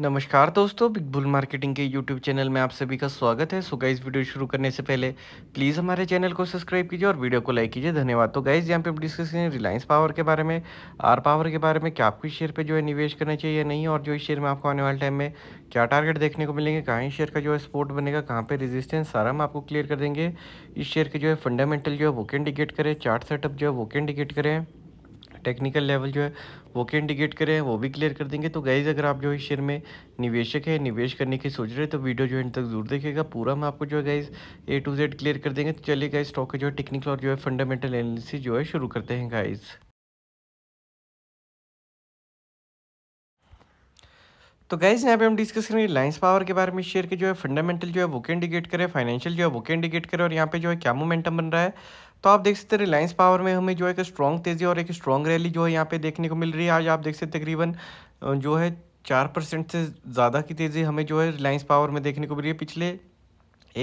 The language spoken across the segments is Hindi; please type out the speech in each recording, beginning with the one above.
नमस्कार दोस्तों बिग बुल मार्केटिंग के यूट्यूब चैनल में आप सभी का स्वागत है सो गाइज वीडियो शुरू करने से पहले प्लीज़ हमारे चैनल को सब्सक्राइब कीजिए और वीडियो को लाइक कीजिए धन्यवाद तो गाइज यहाँ पे हम डिस्कस करें रिलायंस पावर के बारे में आर पावर के बारे में क्या आपको इस शेयर पर जो है निवेश करना चाहिए या नहीं और जो इस शेयर में आपको आने वाले टाइम में क्या टारगेट देखने को मिलेंगे कहाँ इस शेयर का जो है सपोर्ट बनेगा कहाँ पर रेजिस्टेंस सारा हम आपको क्लियर कर देंगे इस शेयर के जो है फंडामेंटल जो है वो कैंडिकेट करें चार्ट सेटअप जो है वो कैंडिकेट करें टेक्निकल लेवल जो है वो क्या इंडिकेट करें वो भी क्लियर कर देंगे तो गाइज़ अगर आप जो है शेयर में निवेशक है निवेश करने की सोच रहे हैं तो वीडियो जो है तक जरूर देखेगा पूरा हम आपको जो है guys A to Z clear कर देंगे तो चलिए गाइज स्टॉक के जो है टेक्निकल और जो है फंडामेंटल एनालिसिस जो है शुरू करते हैं गाइज़ तो गाइज यहाँ पे हम डिस्कस करेंगे रिलायंस पावर के बारे में शेयर के जो है फंडामेंटल जो है वो इंडिकेट करे फाइनेंशियल जो है वो के इंडिकेट करे और यहाँ पे जो है क्या मोमेंटम बन रहा है तो आप देख सकते रिलायंस पावर में हमें जो है एक स्ट्रॉन्ग तेज़ी और एक स्ट्रॉन्ग रैली जो है यहाँ पे देखने को मिल रही है आज आप देख सकते तकरीबन जो है चार परसेंट से ज़्यादा की तेज़ी हमें जो है रिलायंस पावर में देखने को मिल रही है पिछले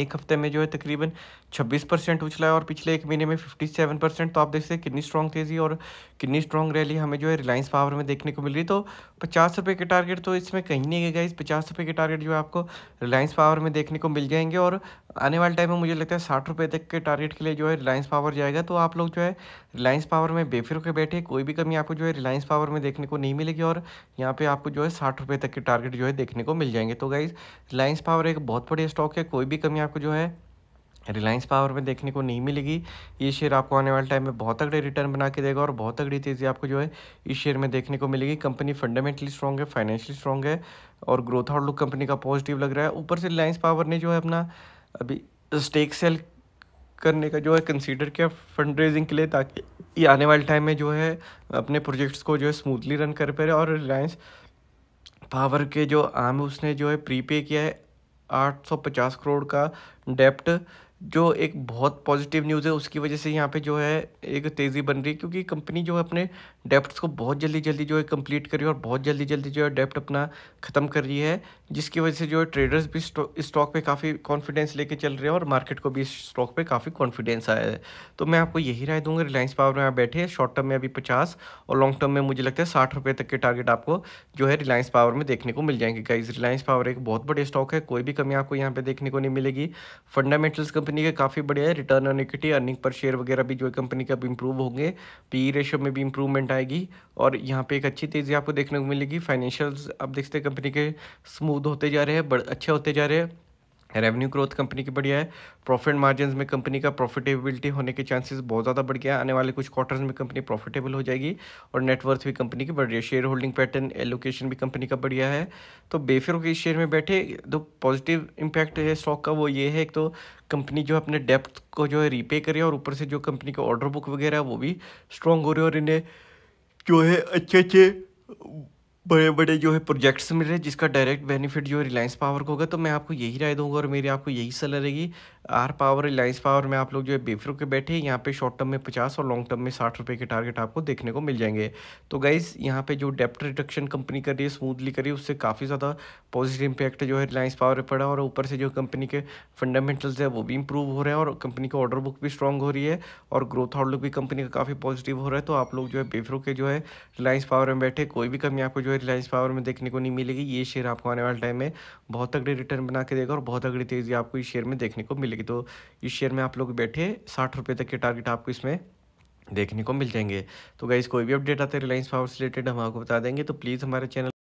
एक हफ्ते में जो है तकरीबन 26 परसेंट उछला है और पिछले एक महीने में 57 परसेंट तो आप देख सकते हैं कितनी स्ट्रॉन्ग तेज़ी और कितनी स्ट्रॉन्ग रैली हमें जो है रिलायंस पावर में देखने को मिल रही तो पचास रुपये के टारगेट तो इसमें कहीं नहीं गएगा इस पचास रुपये के टारगेट जो है आपको रिलायंस पावर में देखने को मिल जाएंगे और आने वाले टाइम में मुझे लगता है साठ रुपये तक के टारगेट के लिए जो है रिलायंस पावर जाएगा तो आप लोग जो है रिलायंस पावर में बेफिर के बैठे कोई भी कमी आपको जो है रिलायंस पावर में देखने को नहीं मिलेगी और यहाँ पर आपको जो है साठ रुपये तक के टारगेट जो है देखने को मिल जाएंगे तो गाइज़ रिलायंस पावर एक बहुत बड़ी स्टॉक है कोई भी कमी कंपनी आपको जो है रिलायंस पावर में देखने को नहीं मिलेगी ये शेयर आपको आने वाले टाइम में बहुत तगड़े रिटर्न बना के देगा और बहुत तगड़ी तेज़ी आपको जो है इस शेयर में देखने को मिलेगी कंपनी फंडामेंटली स्ट्रॉन्ग है फाइनेंशियली स्ट्रॉन्ग है और ग्रोथ आउटलुक कंपनी का पॉजिटिव लग रहा है ऊपर से रिलायंस पावर ने जो है अपना अभी स्टेक सेल करने का जो है कंसीडर किया फंड रेजिंग के लिए ताकि ये आने वाले टाइम में जो है अपने प्रोजेक्ट्स को जो है स्मूथली रन कर पे रहे और रिलायंस पावर के जो आम उसने जो है प्रीपे किया है 850 करोड़ का डेप्ट जो एक बहुत पॉजिटिव न्यूज़ है उसकी वजह से यहाँ पे जो है एक तेज़ी बन रही है क्योंकि कंपनी जो है अपने डेप्ट्स को बहुत जल्दी जल्दी जो है कंप्लीट कर रही है और बहुत जल्दी जल्दी जो है डेप्ट अपना ख़त्म कर रही है जिसकी वजह से जो है ट्रेडर्स भी स्टॉक पे काफ़ी कॉन्फिडेंस लेके चल रहे हैं और मार्केट को भी इस स्टॉक पर काफ़ी कॉन्फिडेंस आया है तो मैं आपको यही राय दूंगा रिलायंस पावर में आप बैठे शॉर्ट टर्म में अभी पचास और लॉन्ग टर्म में मुझे लगता है साठ रुपये तक के टारगेट आपको जो है रिलायंस पावर में देखने को मिल जाएंगे गाइज रिलायंस पावर एक बहुत बड़े स्टॉक है कोई भी कमी आपको यहाँ पर देखने को नहीं मिलेगी फंडामेंटल्स कंपनी कंपनी के काफ़ी बढ़िया है return on equity earning per share वगैरह भी जो है कंपनी का भी इंप्रूव होंगे पी रेशो में भी इंप्रूवमेंट आएगी और यहाँ पे एक अच्छी तेज़ी आपको देखने को मिलेगी फाइनेंशियल्स आप देखते हैं कंपनी के स्मूथ होते जा रहे हैं बड़े अच्छे होते जा रहे हैं रेवेन्यू ग्रोथ कंपनी की बढ़िया है प्रॉफिट मार्जिन में कंपनी का प्रॉफिटेबिलिटी होने के चांसेस बहुत ज़्यादा बढ़ गया आने वाले कुछ क्वार्टर्स में कंपनी प्रॉफिटेबल हो जाएगी और नेटवर्थ भी कंपनी की बढ़ रही है शेयर होल्डिंग पैटर्न एलोकेशन भी कंपनी का बढ़िया है तो बेफिर के शेयर में बैठे जो पॉजिटिव इम्पैक्ट है स्टॉक का वो ये है एक तो कंपनी जो अपने डेप्थ को जो है रीपे करे और ऊपर से जो कंपनी का ऑर्डर बुक वगैरह वो भी स्ट्रॉन्ग हो रही है और इन्हें जो है अच्छे अच्छे बड़े बड़े जो है प्रोजेक्ट्स मिल रहे हैं जिसका डायरेक्ट बेनिफिट जो है रिलायंस पावर को होगा तो मैं आपको यही राय दूंगा और मेरी आपको यही सलाह रहेगी आर पावर रिलायंस पावर में आप लोग जो है बेफिर के बैठे यहाँ पे शॉर्ट टर्म में पचास और लॉन्ग टर्म में साठ रुपये के टारगेट आपको देखने को मिल जाएंगे तो गाइज यहाँ पे जो डेप्ट रिडक्शन कंपनी कर रही है स्मूथली करी उससे काफ़ी ज़्यादा पॉजिटिव इंपैक्ट जो है रिलायंस पावर पर पड़ा और ऊपर से जो कंपनी के फंडामेंटल्स है वो भी इंप्रूव हो रहे हैं और कंपनी की ऑर्डर बुक भी स्ट्रॉन्ग हो रही है और ग्रोथ आउटलुक भी कंपनी का काफ़ी पॉजिटिव हो रहा है तो आप लोग जो है बेफरों के जो है रिलायंस पावर में बैठे कोई भी कमी आपको जो है रिलायंस पावर में देखने को नहीं मिलेगी ये शेयर आपको आने वाले टाइम में बहुत तगड़े रिटर्न बना के देगा और बहुत तगड़ी तेज़ी आपको इस शेयर में देखने को मिलेगी तो इस शेयर में आप लोग बैठे साठ रुपये तक के टारगेट आपको इसमें देखने को मिल जाएंगे तो गाइज़ कोई भी अपडेट आते हैं रिलायंस पावर से रिलेटेड हम आपको बता देंगे तो प्लीज़ हमारे चैनल